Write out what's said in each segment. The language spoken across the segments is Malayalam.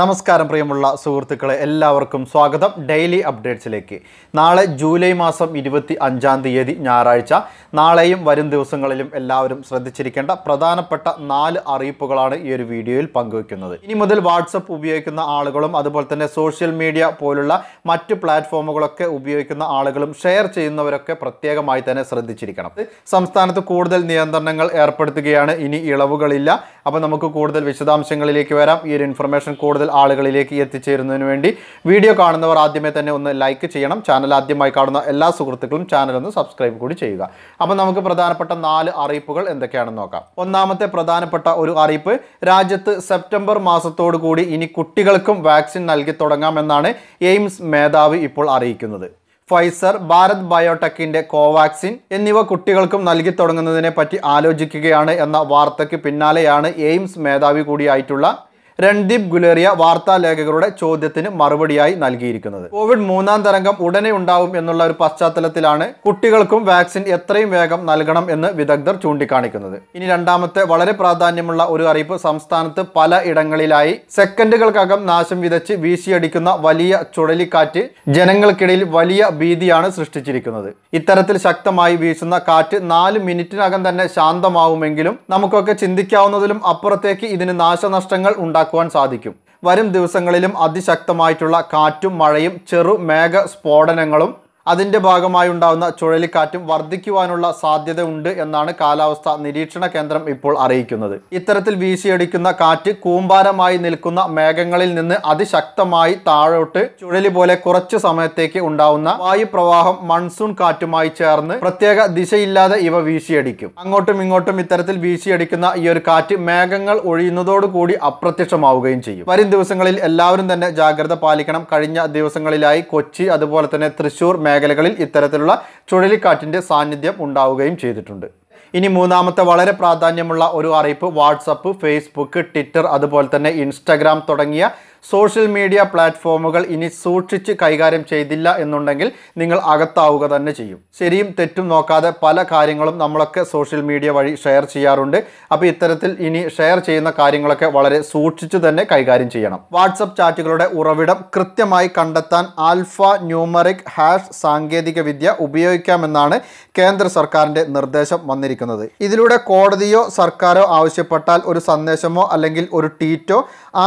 നമസ്കാരം പ്രിയമുള്ള സുഹൃത്തുക്കളെ എല്ലാവർക്കും സ്വാഗതം ഡെയിലി അപ്ഡേറ്റ്സിലേക്ക് നാളെ ജൂലൈ മാസം ഇരുപത്തി അഞ്ചാം തീയതി ഞായറാഴ്ച നാളെയും വരും ദിവസങ്ങളിലും എല്ലാവരും ശ്രദ്ധിച്ചിരിക്കേണ്ട പ്രധാനപ്പെട്ട നാല് അറിയിപ്പുകളാണ് ഈ ഒരു വീഡിയോയിൽ പങ്കുവയ്ക്കുന്നത് ഇനി മുതൽ വാട്സപ്പ് ഉപയോഗിക്കുന്ന ആളുകളും അതുപോലെ തന്നെ സോഷ്യൽ മീഡിയ പോലുള്ള മറ്റ് പ്ലാറ്റ്ഫോമുകളൊക്കെ ഉപയോഗിക്കുന്ന ആളുകളും ഷെയർ ചെയ്യുന്നവരൊക്കെ പ്രത്യേകമായി തന്നെ ശ്രദ്ധിച്ചിരിക്കണം സംസ്ഥാനത്ത് കൂടുതൽ നിയന്ത്രണങ്ങൾ ഏർപ്പെടുത്തുകയാണ് ഇനി ഇളവുകളില്ല അപ്പോൾ നമുക്ക് കൂടുതൽ വിശദാംശങ്ങളിലേക്ക് വരാം ഈ ഒരു ഇൻഫർമേഷൻ കൂടുതൽ കൂടുതൽ ആളുകളിലേക്ക് എത്തിച്ചേരുന്നതിന് വേണ്ടി വീഡിയോ കാണുന്നവർ ആദ്യമേ തന്നെ ഒന്ന് ലൈക്ക് ചെയ്യണം ചാനൽ ആദ്യമായി കാണുന്ന എല്ലാ സുഹൃത്തുക്കളും ചാനൽ ഒന്ന് സബ്സ്ക്രൈബ് കൂടി ചെയ്യുക അപ്പോൾ നമുക്ക് പ്രധാനപ്പെട്ട നാല് അറിയിപ്പുകൾ എന്തൊക്കെയാണെന്ന് നോക്കാം ഒന്നാമത്തെ പ്രധാനപ്പെട്ട ഒരു അറിയിപ്പ് രാജ്യത്ത് സെപ്റ്റംബർ മാസത്തോടു കൂടി ഇനി കുട്ടികൾക്കും വാക്സിൻ നൽകി തുടങ്ങാമെന്നാണ് എയിംസ് മേധാവി ഇപ്പോൾ അറിയിക്കുന്നത് ഫൈസർ ഭാരത് ബയോടെക്കിന്റെ കോവാക്സിൻ എന്നിവ കുട്ടികൾക്കും നൽകി തുടങ്ങുന്നതിനെ പറ്റി ആലോചിക്കുകയാണ് എന്ന വാർത്തയ്ക്ക് പിന്നാലെയാണ് എയിംസ് മേധാവി കൂടിയായിട്ടുള്ള രൺദീപ് ഗുലേറിയ വാർത്താ ലേഖകരുടെ ചോദ്യത്തിന് മറുപടിയായി നൽകിയിരിക്കുന്നത് കോവിഡ് മൂന്നാം തരംഗം ഉടനെ ഉണ്ടാവും എന്നുള്ള ഒരു പശ്ചാത്തലത്തിലാണ് കുട്ടികൾക്കും വാക്സിൻ എത്രയും വേഗം നൽകണം എന്ന് വിദഗ്ധർ ചൂണ്ടിക്കാണിക്കുന്നത് ഇനി രണ്ടാമത്തെ വളരെ പ്രാധാന്യമുള്ള ഒരു അറിയിപ്പ് സംസ്ഥാനത്ത് പല ഇടങ്ങളിലായി സെക്കൻഡുകൾക്കകം നാശം വിതച്ച് വീശിയടിക്കുന്ന വലിയ ചുഴലിക്കാറ്റ് ജനങ്ങൾക്കിടയിൽ വലിയ ഭീതിയാണ് സൃഷ്ടിച്ചിരിക്കുന്നത് ഇത്തരത്തിൽ ശക്തമായി വീശുന്ന കാറ്റ് നാല് മിനിറ്റിനകം തന്നെ ശാന്തമാവുമെങ്കിലും നമുക്കൊക്കെ ചിന്തിക്കാവുന്നതിലും അപ്പുറത്തേക്ക് ഇതിന് നാശനഷ്ടങ്ങൾ ഉണ്ടാകും ഉണ്ടാക്കുവാൻ സാധിക്കും വരും ദിവസങ്ങളിലും അതിശക്തമായിട്ടുള്ള കാറ്റും മഴയും ചെറു മേഘ സ്ഫോടനങ്ങളും അതിൻ്റെ ഭാഗമായി ഉണ്ടാകുന്ന ചുഴലിക്കാറ്റും വർദ്ധിക്കുവാനുള്ള സാധ്യത ഉണ്ട് എന്നാണ് കാലാവസ്ഥ നിരീക്ഷണ കേന്ദ്രം ഇപ്പോൾ അറിയിക്കുന്നത് ഇത്തരത്തിൽ വീശിയടിക്കുന്ന കാറ്റ് കൂമ്പാരമായി നിൽക്കുന്ന മേഘങ്ങളിൽ നിന്ന് അതിശക്തമായി താഴോട്ട് ചുഴലി പോലെ കുറച്ചു സമയത്തേക്ക് ഉണ്ടാവുന്ന വായുപ്രവാഹം മൺസൂൺ കാറ്റുമായി ചേർന്ന് പ്രത്യേക ദിശയില്ലാതെ ഇവ വീശിയടിക്കും അങ്ങോട്ടും ഇങ്ങോട്ടും ഇത്തരത്തിൽ വീശിയടിക്കുന്ന ഈ ഒരു കാറ്റ് മേഘങ്ങൾ ഒഴിയുന്നതോടുകൂടി അപ്രത്യക്ഷമാവുകയും ചെയ്യും വരും ദിവസങ്ങളിൽ എല്ലാവരും തന്നെ ജാഗ്രത പാലിക്കണം കഴിഞ്ഞ ദിവസങ്ങളിലായി കൊച്ചി അതുപോലെ തന്നെ തൃശൂർ മേഖലകളിൽ ഇത്തരത്തിലുള്ള ചുഴലിക്കാറ്റിൻ്റെ സാന്നിധ്യം ഉണ്ടാവുകയും ചെയ്തിട്ടുണ്ട് ഇനി മൂന്നാമത്തെ വളരെ പ്രാധാന്യമുള്ള ഒരു അറിയിപ്പ് വാട്സപ്പ് ഫേസ്ബുക്ക് ട്വിറ്റർ അതുപോലെ തന്നെ ഇൻസ്റ്റാഗ്രാം തുടങ്ങിയ സോഷ്യൽ മീഡിയ പ്ലാറ്റ്ഫോമുകൾ ഇനി സൂക്ഷിച്ച് കൈകാര്യം ചെയ്തില്ല എന്നുണ്ടെങ്കിൽ നിങ്ങൾ അകത്താവുക തന്നെ ചെയ്യും ശരിയും തെറ്റും നോക്കാതെ പല കാര്യങ്ങളും നമ്മളൊക്കെ സോഷ്യൽ മീഡിയ വഴി ഷെയർ ചെയ്യാറുണ്ട് അപ്പോൾ ഇത്തരത്തിൽ ഇനി ഷെയർ ചെയ്യുന്ന കാര്യങ്ങളൊക്കെ വളരെ സൂക്ഷിച്ചു തന്നെ കൈകാര്യം ചെയ്യണം വാട്സപ്പ് ചാറ്റുകളുടെ ഉറവിടം കൃത്യമായി കണ്ടെത്താൻ ആൽഫ ന്യൂമറിക് ഹാഷ് സാങ്കേതികവിദ്യ ഉപയോഗിക്കാമെന്നാണ് കേന്ദ്ര സർക്കാരിൻ്റെ നിർദ്ദേശം വന്നിരിക്കുന്നത് ഇതിലൂടെ കോടതിയോ സർക്കാരോ ആവശ്യപ്പെട്ടാൽ ഒരു സന്ദേശമോ അല്ലെങ്കിൽ ഒരു ട്വീറ്റോ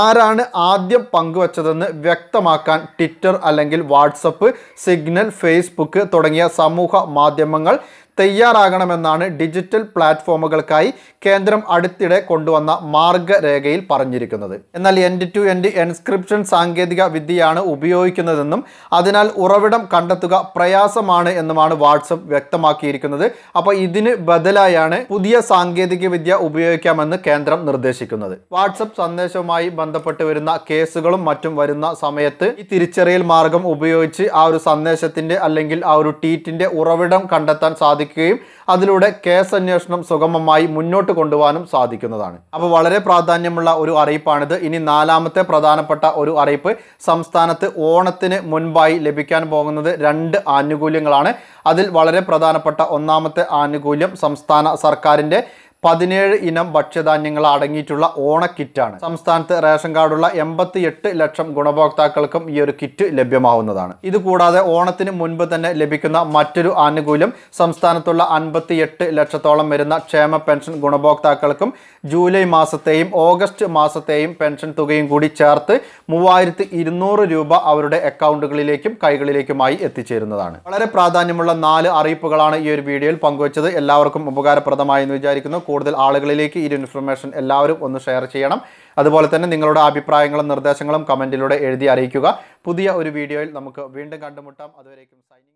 ആരാണ് ആദ്യം പങ്കുവച്ചതെന്ന് വ്യക്തമാക്കാൻ ട്വിറ്റർ അല്ലെങ്കിൽ വാട്സപ്പ് സിഗ്നൽ ഫേസ്ബുക്ക് തുടങ്ങിയ സമൂഹ മാധ്യമങ്ങൾ തയ്യാറാകണമെന്നാണ് ഡിജിറ്റൽ പ്ലാറ്റ്ഫോമുകൾക്കായി കേന്ദ്രം അടുത്തിടെ കൊണ്ടുവന്ന മാർഗരേഖയിൽ പറഞ്ഞിരിക്കുന്നത് എന്നാൽ എൻഡ് ടു എൻഡ് എൻസ്ക്രിപ്ഷൻ സാങ്കേതിക വിദ്യയാണ് ഉപയോഗിക്കുന്നതെന്നും അതിനാൽ ഉറവിടം കണ്ടെത്തുക പ്രയാസമാണ് എന്നുമാണ് വാട്സപ്പ് വ്യക്തമാക്കിയിരിക്കുന്നത് അപ്പോൾ ഇതിന് ബദലായാണ് പുതിയ സാങ്കേതിക വിദ്യ ഉപയോഗിക്കാമെന്ന് കേന്ദ്രം നിർദ്ദേശിക്കുന്നത് വാട്സപ്പ് സന്ദേശവുമായി ബന്ധപ്പെട്ട് വരുന്ന കേസുകളും മറ്റും വരുന്ന സമയത്ത് ഈ തിരിച്ചറിയൽ മാർഗം ഉപയോഗിച്ച് ആ ഒരു സന്ദേശത്തിൻ്റെ അല്ലെങ്കിൽ ആ ഒരു ട്വീറ്റിൻ്റെ ഉറവിടം കണ്ടെത്താൻ സാധിക്കും സാധിക്കുകയും അതിലൂടെ കേസ് അന്വേഷണം സുഗമമായി മുന്നോട്ട് കൊണ്ടുപോകാനും സാധിക്കുന്നതാണ് അപ്പോൾ വളരെ പ്രാധാന്യമുള്ള ഒരു അറിയിപ്പാണിത് ഇനി നാലാമത്തെ പ്രധാനപ്പെട്ട ഒരു അറിയിപ്പ് സംസ്ഥാനത്ത് ഓണത്തിന് മുൻപായി ലഭിക്കാൻ പോകുന്നത് രണ്ട് ആനുകൂല്യങ്ങളാണ് അതിൽ വളരെ പ്രധാനപ്പെട്ട ഒന്നാമത്തെ ആനുകൂല്യം സംസ്ഥാന സർക്കാരിൻ്റെ പതിനേഴ് ഇനം ഭക്ഷ്യധാന്യങ്ങൾ അടങ്ങിയിട്ടുള്ള ഓണക്കിറ്റാണ് സംസ്ഥാനത്ത് റേഷൻ കാർഡുള്ള എൺപത്തി എട്ട് ലക്ഷം ഗുണഭോക്താക്കൾക്കും ഈ ഒരു കിറ്റ് ലഭ്യമാവുന്നതാണ് ഇതുകൂടാതെ ഓണത്തിന് മുൻപ് തന്നെ ലഭിക്കുന്ന മറ്റൊരു ആനുകൂല്യം സംസ്ഥാനത്തുള്ള അൻപത്തി എട്ട് ലക്ഷത്തോളം വരുന്ന ക്ഷേമ പെൻഷൻ ഗുണഭോക്താക്കൾക്കും ജൂലൈ മാസത്തെയും ഓഗസ്റ്റ് മാസത്തെയും പെൻഷൻ തുകയും കൂടി ചേർത്ത് മൂവായിരത്തി രൂപ അവരുടെ അക്കൗണ്ടുകളിലേക്കും കൈകളിലേക്കുമായി എത്തിച്ചേരുന്നതാണ് വളരെ പ്രാധാന്യമുള്ള നാല് അറിയിപ്പുകളാണ് ഈ ഒരു വീഡിയോയിൽ പങ്കുവച്ചത് എല്ലാവർക്കും ഉപകാരപ്രദമായി എന്ന് വിചാരിക്കുന്നു കൂടുതൽ ആളുകളിലേക്ക് ഈ ഇൻഫർമേഷൻ എല്ലാവരും ഒന്ന് ഷെയർ ചെയ്യണം അതുപോലെ തന്നെ നിങ്ങളുടെ അഭിപ്രായങ്ങളും നിർദ്ദേശങ്ങളും കമൻറ്റിലൂടെ എഴുതി അറിയിക്കുക പുതിയ ഒരു വീഡിയോയിൽ നമുക്ക് വീണ്ടും കണ്ടുമുട്ടാം അതുവരേക്കും സൈനിങ്